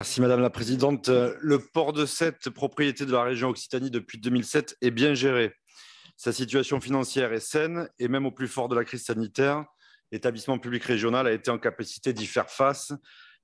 Merci Madame la Présidente. Euh, le port de cette propriété de la région Occitanie depuis 2007, est bien géré. Sa situation financière est saine et même au plus fort de la crise sanitaire, l'établissement public régional a été en capacité d'y faire face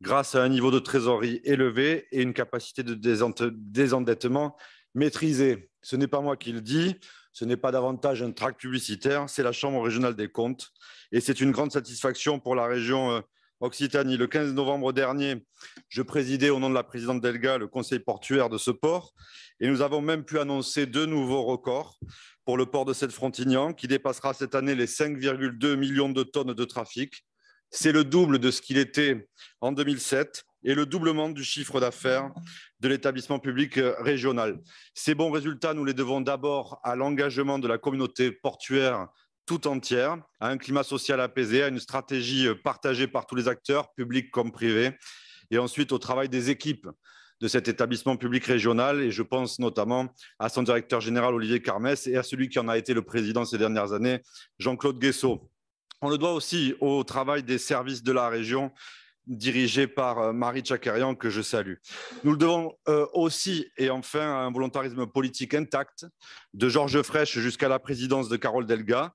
grâce à un niveau de trésorerie élevé et une capacité de désendettement maîtrisée. Ce n'est pas moi qui le dis, ce n'est pas davantage un tract publicitaire, c'est la Chambre régionale des comptes et c'est une grande satisfaction pour la région euh, Occitanie. Le 15 novembre dernier, je présidais au nom de la présidente Delga le conseil portuaire de ce port et nous avons même pu annoncer deux nouveaux records pour le port de cette Frontignan qui dépassera cette année les 5,2 millions de tonnes de trafic. C'est le double de ce qu'il était en 2007 et le doublement du chiffre d'affaires de l'établissement public euh, régional. Ces bons résultats, nous les devons d'abord à l'engagement de la communauté portuaire tout entière, à un climat social apaisé, à une stratégie euh, partagée par tous les acteurs, publics comme privés, et ensuite au travail des équipes de cet établissement public régional. Et je pense notamment à son directeur général Olivier Carmès et à celui qui en a été le président ces dernières années, Jean-Claude Guessot. On le doit aussi au travail des services de la région dirigés par euh, Marie Tchakarian, que je salue. Nous le devons euh, aussi, et enfin, à un volontarisme politique intact, de Georges fraîche jusqu'à la présidence de Carole Delga,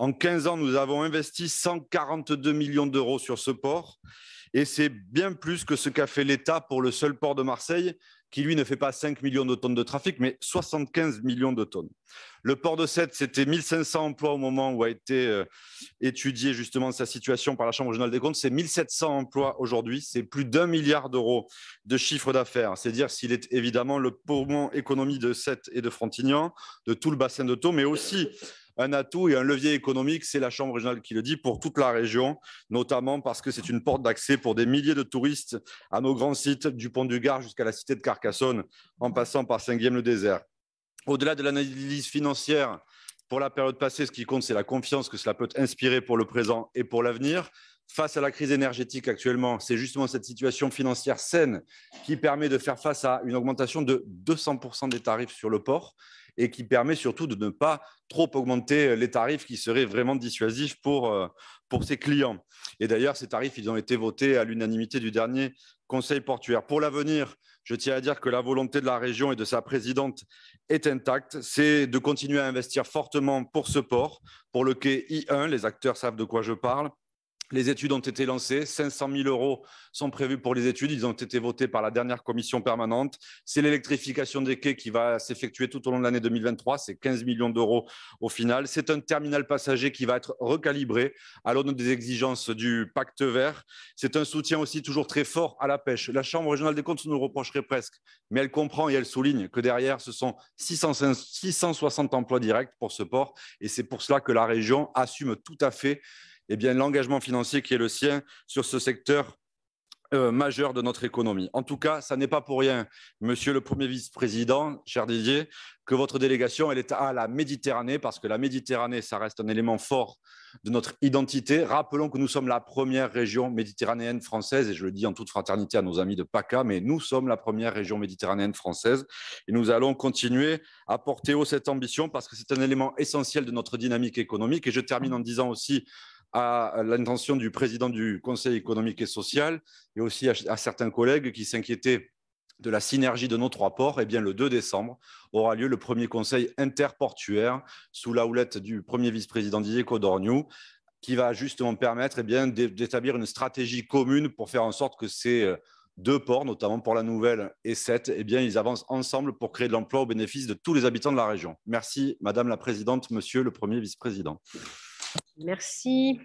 en 15 ans, nous avons investi 142 millions d'euros sur ce port. Et c'est bien plus que ce qu'a fait l'État pour le seul port de Marseille, qui lui ne fait pas 5 millions de tonnes de trafic, mais 75 millions de tonnes. Le port de Sète, c'était 1500 emplois au moment où a été étudié euh, étudiée justement sa situation par la Chambre régionale des comptes. C'est 1700 emplois aujourd'hui, c'est plus d'un milliard d'euros de chiffre d'affaires. C'est dire s'il est évidemment le poumon économie de Sète et de Frontignan, de tout le bassin de Thau, mais aussi un atout et un levier économique, c'est la Chambre régionale qui le dit, pour toute la région, notamment parce que c'est une porte d'accès pour des milliers de touristes à nos grands sites, du pont du Gard jusqu'à la cité de Carcassonne, en passant par saint guillem le Au-delà de l'analyse financière, pour la période passée, ce qui compte, c'est la confiance que cela peut inspirer pour le présent et pour l'avenir. Face à la crise énergétique actuellement, c'est justement cette situation financière saine qui permet de faire face à une augmentation de 200% des tarifs sur le port et qui permet surtout de ne pas trop augmenter les tarifs qui seraient vraiment dissuasifs euh, pour, ses clients. Et d'ailleurs, ces tarifs, ils ont été votés à l'unanimité du dernier Conseil portuaire. Pour l'avenir, je tiens à dire que la volonté de la région et de sa présidente est intacte. C'est de continuer à investir fortement pour ce port, pour le quai I1, les acteurs savent de quoi je parle, les études ont été lancées, 500 000 euros sont prévus pour les études, ils ont été votés par la dernière commission permanente. C'est l'électrification des quais qui va s'effectuer tout au long de l'année 2023, c'est 15 millions d'euros au final. C'est un terminal passager qui va être recalibré à l'aune des exigences du pacte vert. C'est un soutien aussi toujours très fort à la pêche. La Chambre régionale des comptes nous reprocherait presque, mais elle comprend et elle souligne que derrière, ce sont 660 emplois directs pour ce port et c'est pour cela que la région assume tout à fait eh bien l'engagement financier qui est le sien sur ce secteur euh, majeur de notre économie. En tout cas, ça n'est pas pour rien, monsieur le Premier vice-président, cher Didier, que votre délégation, elle est à la Méditerranée, parce que la Méditerranée, ça reste un élément fort de notre identité. Rappelons que nous sommes la première région méditerranéenne française, et je le dis en toute fraternité à nos amis de PACA, mais nous sommes la première région méditerranéenne française, et nous allons continuer à porter haut cette ambition, parce que c'est un élément essentiel de notre dynamique économique. Et je termine en disant aussi à l'intention du président du Conseil économique et social et aussi à, certains collègues qui s'inquiétaient de la synergie de nos trois ports, eh bien, le 2 décembre aura lieu le premier conseil interportuaire sous la houlette du premier vice-président Didier Codorniou qui va justement permettre eh bien, d'établir une stratégie commune pour faire en sorte que ces euh, deux ports, notamment pour la Nouvelle et 7, eh bien, ils avancent ensemble pour créer de l'emploi au bénéfice de tous les habitants de la région. Merci, Madame la Présidente, Monsieur le Premier vice-président. Merci.